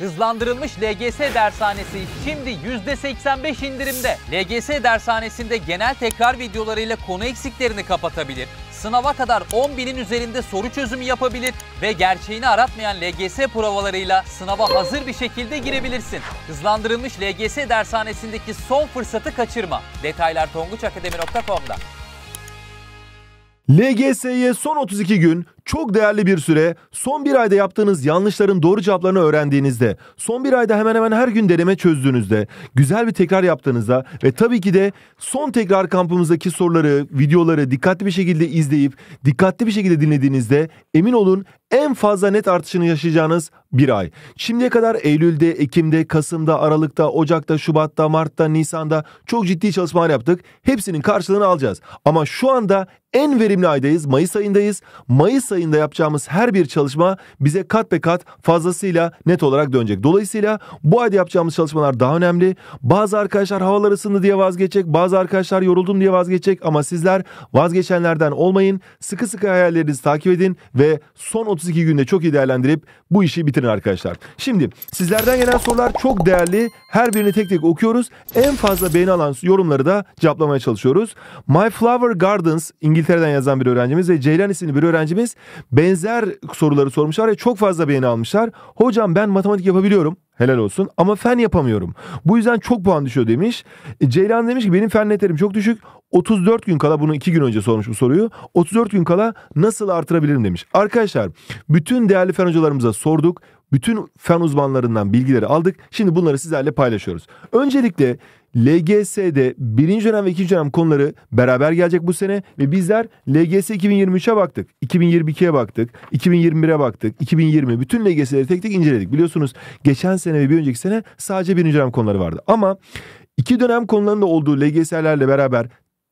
Hızlandırılmış LGS dershanesi şimdi %85 indirimde. LGS dershanesinde genel tekrar videolarıyla konu eksiklerini kapatabilir, sınava kadar 10.000'in üzerinde soru çözümü yapabilir ve gerçeğini aratmayan LGS provalarıyla sınava hazır bir şekilde girebilirsin. Hızlandırılmış LGS dershanesindeki son fırsatı kaçırma. Detaylar tonguçakademi.com'da. LGS'ye son 32 gün çok değerli bir süre son bir ayda yaptığınız yanlışların doğru cevaplarını öğrendiğinizde, son bir ayda hemen hemen her gün deneme çözdüğünüzde, güzel bir tekrar yaptığınızda ve tabii ki de son tekrar kampımızdaki soruları, videoları dikkatli bir şekilde izleyip, dikkatli bir şekilde dinlediğinizde emin olun en fazla net artışını yaşayacağınız bir ay. Şimdiye kadar Eylül'de, Ekim'de, Kasım'da, Aralık'ta, Ocak'ta, Şubat'ta, Mart'ta, Nisan'da çok ciddi çalışmalar yaptık. Hepsinin karşılığını alacağız. Ama şu anda en verimli aydayız. Mayıs ayındayız. Mayıs ayı ayında yapacağımız her bir çalışma bize kat be kat fazlasıyla net olarak dönecek. Dolayısıyla bu ayda yapacağımız çalışmalar daha önemli. Bazı arkadaşlar havalar ısındı diye vazgeçecek. Bazı arkadaşlar yoruldum diye vazgeçecek. Ama sizler vazgeçenlerden olmayın. Sıkı sıkı hayallerinizi takip edin ve son 32 günde çok iyi değerlendirip bu işi bitirin arkadaşlar. Şimdi sizlerden gelen sorular çok değerli. Her birini tek tek okuyoruz. En fazla beğeni alan yorumları da cevaplamaya çalışıyoruz. My Flower Gardens İngiltere'den yazan bir öğrencimiz ve Ceylan isimli bir öğrencimiz Benzer soruları sormuşlar ve çok fazla beğeni almışlar. Hocam ben matematik yapabiliyorum. Helal olsun ama fen yapamıyorum. Bu yüzden çok puan düşüyor demiş. E, Ceylan demiş ki benim fen netlerim çok düşük. 34 gün kala bunu 2 gün önce sormuş bu soruyu. 34 gün kala nasıl artırabilirim demiş. Arkadaşlar bütün değerli fen hocalarımıza sorduk. Bütün fen uzmanlarından bilgileri aldık. Şimdi bunları sizlerle paylaşıyoruz. Öncelikle LGS'de birinci dönem ve ikinci dönem konuları beraber gelecek bu sene ve bizler LGS 2023'e baktık, 2022'ye baktık, 2021'e baktık, 2020 bütün LGS'leri tek tek inceledik. Biliyorsunuz geçen sene ve bir önceki sene sadece birinci dönem konuları vardı ama iki dönem konularında olduğu LGS'lerle beraber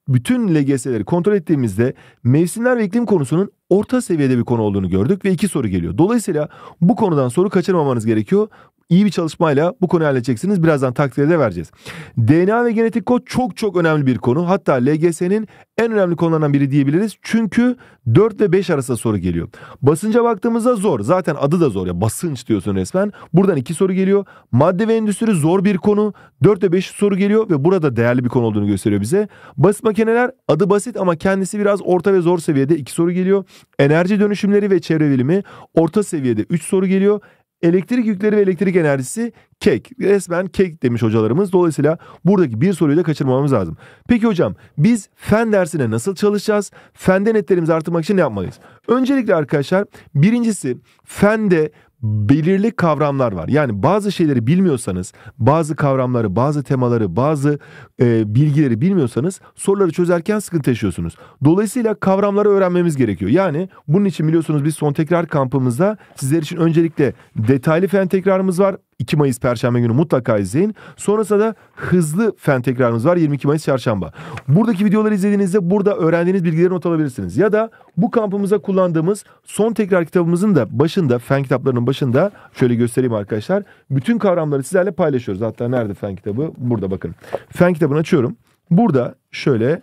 bütün LGS'leri kontrol ettiğimizde mevsimler ve iklim konusunun orta seviyede bir konu olduğunu gördük ve iki soru geliyor. Dolayısıyla bu konudan soru kaçırmamanız gerekiyor iyi bir çalışmayla bu konuyu halledeceksiniz. Birazdan takdiri de vereceğiz. DNA ve genetik kod çok çok önemli bir konu. Hatta LGS'nin en önemli konularından biri diyebiliriz. Çünkü 4 ve 5 arasında soru geliyor. Basınca baktığımızda zor. Zaten adı da zor ya basınç diyorsun resmen. Buradan iki soru geliyor. Madde ve endüstri zor bir konu. 4 ve 5 soru geliyor ve burada değerli bir konu olduğunu gösteriyor bize. Basit makineler adı basit ama kendisi biraz orta ve zor seviyede iki soru geliyor. Enerji dönüşümleri ve çevre bilimi orta seviyede 3 soru geliyor. Elektrik yükleri ve elektrik enerjisi kek. Resmen kek demiş hocalarımız. Dolayısıyla buradaki bir soruyu da kaçırmamamız lazım. Peki hocam biz fen dersine nasıl çalışacağız? Fende netlerimizi artırmak için ne yapmalıyız? Öncelikle arkadaşlar birincisi fende belirli kavramlar var. Yani bazı şeyleri bilmiyorsanız, bazı kavramları, bazı temaları, bazı e, bilgileri bilmiyorsanız soruları çözerken sıkıntı yaşıyorsunuz. Dolayısıyla kavramları öğrenmemiz gerekiyor. Yani bunun için biliyorsunuz biz son tekrar kampımızda sizler için öncelikle detaylı fen tekrarımız var. 2 Mayıs Perşembe günü mutlaka izleyin. Sonrasında da hızlı fen tekrarımız var 22 Mayıs Çarşamba. Buradaki videoları izlediğinizde burada öğrendiğiniz bilgileri not alabilirsiniz. Ya da bu kampımıza kullandığımız son tekrar kitabımızın da başında fen kitaplarının başında şöyle göstereyim arkadaşlar. Bütün kavramları sizlerle paylaşıyoruz. Hatta nerede fen kitabı? Burada bakın. Fen kitabını açıyorum. Burada şöyle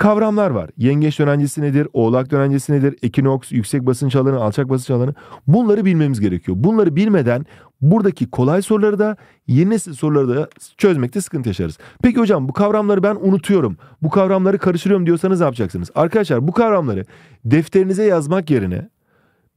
kavramlar var. Yengeç dönencesi nedir? Oğlak dönencesi nedir? Ekinoks, yüksek basınç alanı, alçak basınç alanı. Bunları bilmemiz gerekiyor. Bunları bilmeden buradaki kolay soruları da yeni nesil soruları da çözmekte sıkıntı yaşarız. Peki hocam bu kavramları ben unutuyorum. Bu kavramları karıştırıyorum diyorsanız ne yapacaksınız? Arkadaşlar bu kavramları defterinize yazmak yerine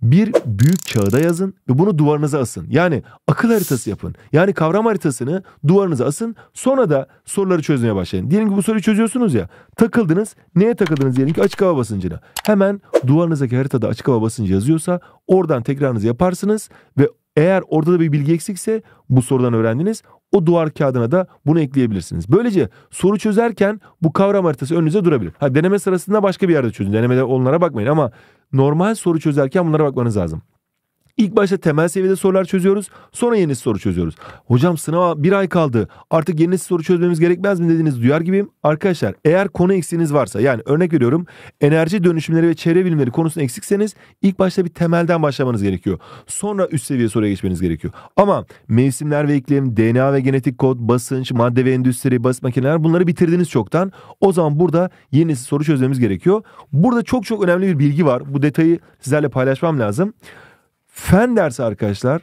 bir büyük kağıda yazın ve bunu duvarınıza asın. Yani akıl haritası yapın. Yani kavram haritasını duvarınıza asın. Sonra da soruları çözmeye başlayın. Diyelim ki bu soruyu çözüyorsunuz ya. Takıldınız. Neye takıldınız diyelim ki açık hava basıncına. Hemen duvarınızdaki haritada açık hava basıncı yazıyorsa oradan tekrarınızı yaparsınız ve eğer orada da bir bilgi eksikse bu sorudan öğrendiniz. O duvar kağıdına da bunu ekleyebilirsiniz. Böylece soru çözerken bu kavram haritası önünüze durabilir. Ha deneme sırasında başka bir yerde çözün. Denemede onlara bakmayın ama normal soru çözerken bunlara bakmanız lazım. İlk başta temel seviyede sorular çözüyoruz. Sonra yeni soru çözüyoruz. Hocam sınava bir ay kaldı. Artık yeni soru çözmemiz gerekmez mi dediğiniz duyar gibiyim. Arkadaşlar eğer konu eksiğiniz varsa yani örnek veriyorum enerji dönüşümleri ve çevre bilimleri konusunda eksikseniz ilk başta bir temelden başlamanız gerekiyor. Sonra üst seviye soruya geçmeniz gerekiyor. Ama mevsimler ve iklim, DNA ve genetik kod, basınç, madde ve endüstri, basit makineler bunları bitirdiniz çoktan. O zaman burada yeni soru çözmemiz gerekiyor. Burada çok çok önemli bir bilgi var. Bu detayı sizlerle paylaşmam lazım. Fen dersi arkadaşlar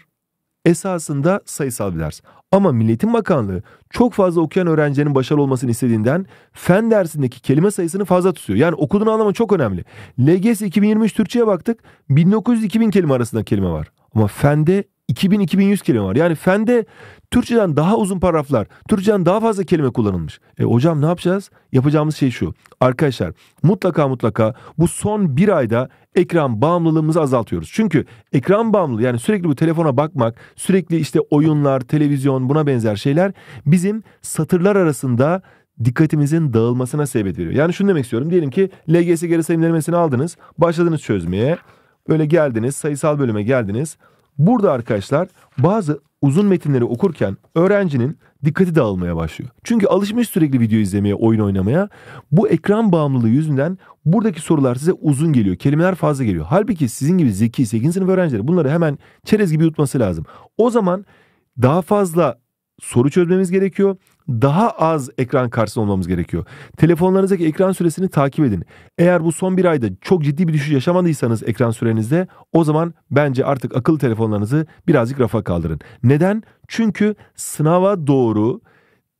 esasında sayısal bir ders. Ama Milletin Bakanlığı çok fazla okuyan öğrencilerin başarılı olmasını istediğinden fen dersindeki kelime sayısını fazla tutuyor. Yani okuduğunu anlamı çok önemli. LGS 2023 Türkçe'ye baktık. 1900-2000 kelime arasında kelime var. Ama fende 2000-2100 kelime var. Yani fende Türkçeden daha uzun paragraflar, Türkçeden daha fazla kelime kullanılmış. E hocam ne yapacağız? Yapacağımız şey şu. Arkadaşlar mutlaka mutlaka bu son bir ayda ekran bağımlılığımızı azaltıyoruz. Çünkü ekran bağımlılığı yani sürekli bu telefona bakmak, sürekli işte oyunlar, televizyon buna benzer şeyler bizim satırlar arasında dikkatimizin dağılmasına sebep veriyor. Yani şunu demek istiyorum. Diyelim ki LGS geri sayım denemesini aldınız. Başladınız çözmeye. Böyle geldiniz. Sayısal bölüme geldiniz. Burada arkadaşlar bazı uzun metinleri okurken öğrencinin dikkati dağılmaya başlıyor. Çünkü alışmış sürekli video izlemeye, oyun oynamaya. Bu ekran bağımlılığı yüzünden buradaki sorular size uzun geliyor. Kelimeler fazla geliyor. Halbuki sizin gibi zeki 8. sınıf öğrencileri bunları hemen çerez gibi yutması lazım. O zaman daha fazla soru çözmemiz gerekiyor. Daha az ekran karşısında olmamız gerekiyor. Telefonlarınızdaki ekran süresini takip edin. Eğer bu son bir ayda çok ciddi bir düşüş yaşamadıysanız ekran sürenizde o zaman bence artık akıllı telefonlarınızı birazcık rafa kaldırın. Neden? Çünkü sınava doğru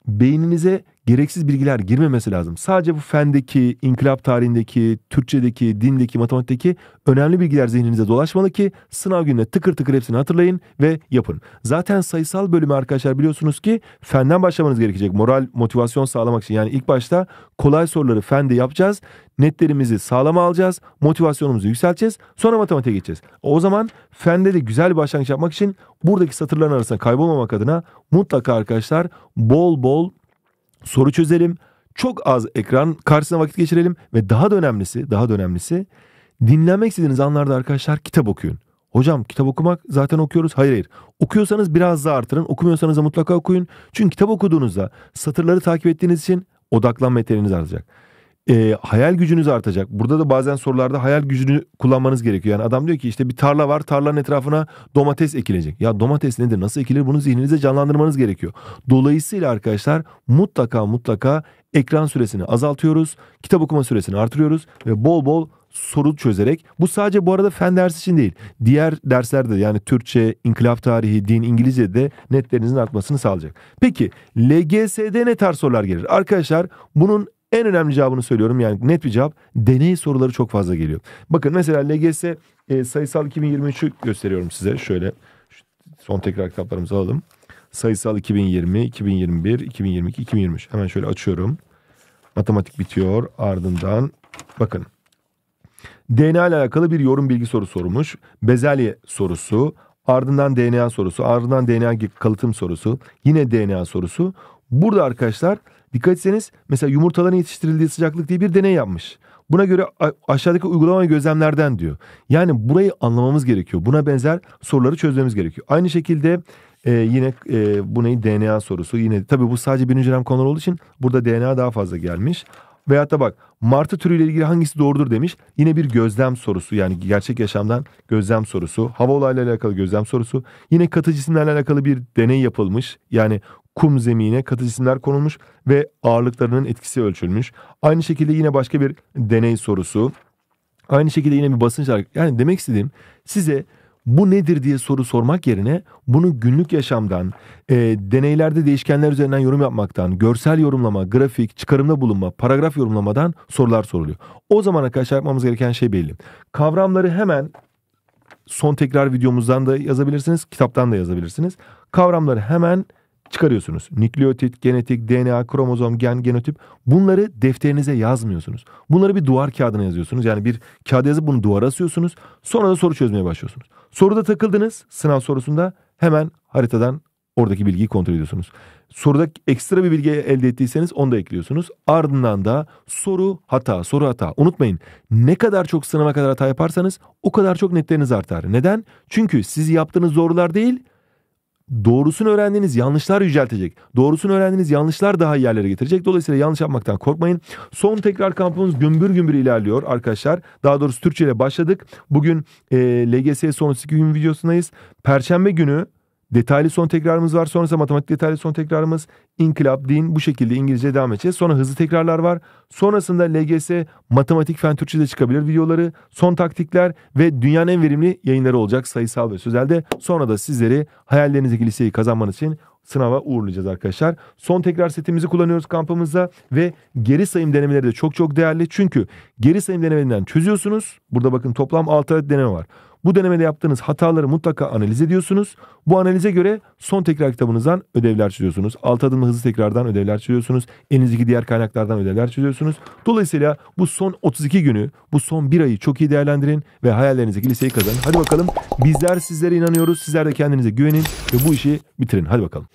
beyninize gereksiz bilgiler girmemesi lazım. Sadece bu fendeki, inkılap tarihindeki, Türkçedeki, dindeki, matematikteki önemli bilgiler zihninize dolaşmalı ki sınav gününe tıkır tıkır hepsini hatırlayın ve yapın. Zaten sayısal bölümü arkadaşlar biliyorsunuz ki fenden başlamanız gerekecek. Moral, motivasyon sağlamak için. Yani ilk başta kolay soruları fende yapacağız. Netlerimizi sağlama alacağız. Motivasyonumuzu yükselteceğiz. Sonra matematiğe geçeceğiz. O zaman fende de güzel bir başlangıç yapmak için buradaki satırların arasında kaybolmamak adına mutlaka arkadaşlar bol bol soru çözelim. Çok az ekran karşısına vakit geçirelim ve daha da önemlisi, daha da önemlisi dinlenmek istediğiniz anlarda arkadaşlar kitap okuyun. Hocam kitap okumak zaten okuyoruz. Hayır hayır. Okuyorsanız biraz daha artırın. Okumuyorsanız da mutlaka okuyun. Çünkü kitap okuduğunuzda satırları takip ettiğiniz için odaklanma yeteneğiniz artacak e, hayal gücünüz artacak. Burada da bazen sorularda hayal gücünü kullanmanız gerekiyor. Yani adam diyor ki işte bir tarla var tarlanın etrafına domates ekilecek. Ya domates nedir nasıl ekilir bunu zihninizde canlandırmanız gerekiyor. Dolayısıyla arkadaşlar mutlaka mutlaka ekran süresini azaltıyoruz. Kitap okuma süresini artırıyoruz. Ve bol bol soru çözerek bu sadece bu arada fen dersi için değil. Diğer derslerde yani Türkçe, inkılap tarihi, din, İngilizce de netlerinizin artmasını sağlayacak. Peki LGS'de ne tarz sorular gelir? Arkadaşlar bunun en önemli cevabını söylüyorum yani net bir cevap. Deney soruları çok fazla geliyor. Bakın mesela LGS e, sayısal 2023'ü gösteriyorum size. Şöyle son tekrar kitaplarımızı alalım. Sayısal 2020, 2021, 2022, 2023. Hemen şöyle açıyorum. Matematik bitiyor. Ardından bakın. DNA ile alakalı bir yorum bilgi soru sormuş. Bezelye sorusu. Ardından DNA sorusu. Ardından DNA kalıtım sorusu. Yine DNA sorusu. Burada arkadaşlar dikkat etseniz mesela yumurtaların yetiştirildiği sıcaklık diye bir deney yapmış. Buna göre aşağıdaki uygulama gözlemlerden diyor. Yani burayı anlamamız gerekiyor. Buna benzer soruları çözmemiz gerekiyor. Aynı şekilde e, yine e, bu neyi DNA sorusu. Yine tabii bu sadece birinci dönem konular olduğu için burada DNA daha fazla gelmiş. Veyahut da bak martı türüyle ilgili hangisi doğrudur demiş. Yine bir gözlem sorusu yani gerçek yaşamdan gözlem sorusu. Hava olayla alakalı gözlem sorusu. Yine katı cisimlerle alakalı bir deney yapılmış. Yani kum zemine katı cisimler konulmuş ve ağırlıklarının etkisi ölçülmüş. Aynı şekilde yine başka bir deney sorusu. Aynı şekilde yine bir basınç yani demek istediğim size bu nedir diye soru sormak yerine bunu günlük yaşamdan, e, deneylerde değişkenler üzerinden yorum yapmaktan, görsel yorumlama, grafik, çıkarımda bulunma, paragraf yorumlamadan sorular soruluyor. O zaman arkadaşlar yapmamız gereken şey belli. Kavramları hemen son tekrar videomuzdan da yazabilirsiniz, kitaptan da yazabilirsiniz. Kavramları hemen çıkarıyorsunuz. Nükleotit, genetik, DNA, kromozom, gen, genotip bunları defterinize yazmıyorsunuz. Bunları bir duvar kağıdına yazıyorsunuz. Yani bir kağıda yazıp bunu duvara asıyorsunuz. Sonra da soru çözmeye başlıyorsunuz. Soruda takıldınız. Sınav sorusunda hemen haritadan oradaki bilgiyi kontrol ediyorsunuz. Soruda ekstra bir bilgi elde ettiyseniz onu da ekliyorsunuz. Ardından da soru hata, soru hata. Unutmayın ne kadar çok sınava kadar hata yaparsanız o kadar çok netleriniz artar. Neden? Çünkü siz yaptığınız zorlar değil doğrusunu öğrendiğiniz yanlışlar yüceltecek. Doğrusunu öğrendiğiniz yanlışlar daha iyi yerlere getirecek. Dolayısıyla yanlış yapmaktan korkmayın. Son tekrar kampımız gümbür gümbür ilerliyor arkadaşlar. Daha doğrusu Türkçe ile başladık. Bugün e, LGS sonrası gün videosundayız. Perşembe günü Detaylı son tekrarımız var. Sonrası matematik detaylı son tekrarımız. İnkılap, din bu şekilde İngilizce devam edeceğiz. Sonra hızlı tekrarlar var. Sonrasında LGS, matematik, fen, Türkçe çıkabilir videoları. Son taktikler ve dünyanın en verimli yayınları olacak sayısal ve sözelde. Sonra da sizleri hayallerinizdeki liseyi kazanmanız için sınava uğurlayacağız arkadaşlar. Son tekrar setimizi kullanıyoruz kampımızda ve geri sayım denemeleri de çok çok değerli. Çünkü geri sayım denemelerinden çözüyorsunuz. Burada bakın toplam 6 adet deneme var. Bu denemede yaptığınız hataları mutlaka analiz ediyorsunuz. Bu analize göre son tekrar kitabınızdan ödevler çiziyorsunuz. Alt adımlı hızlı tekrardan ödevler çiziyorsunuz. Elinizdeki diğer kaynaklardan ödevler çiziyorsunuz. Dolayısıyla bu son 32 günü, bu son bir ayı çok iyi değerlendirin ve hayallerinizdeki liseyi kazanın. Hadi bakalım bizler sizlere inanıyoruz. Sizler de kendinize güvenin ve bu işi bitirin. Hadi bakalım.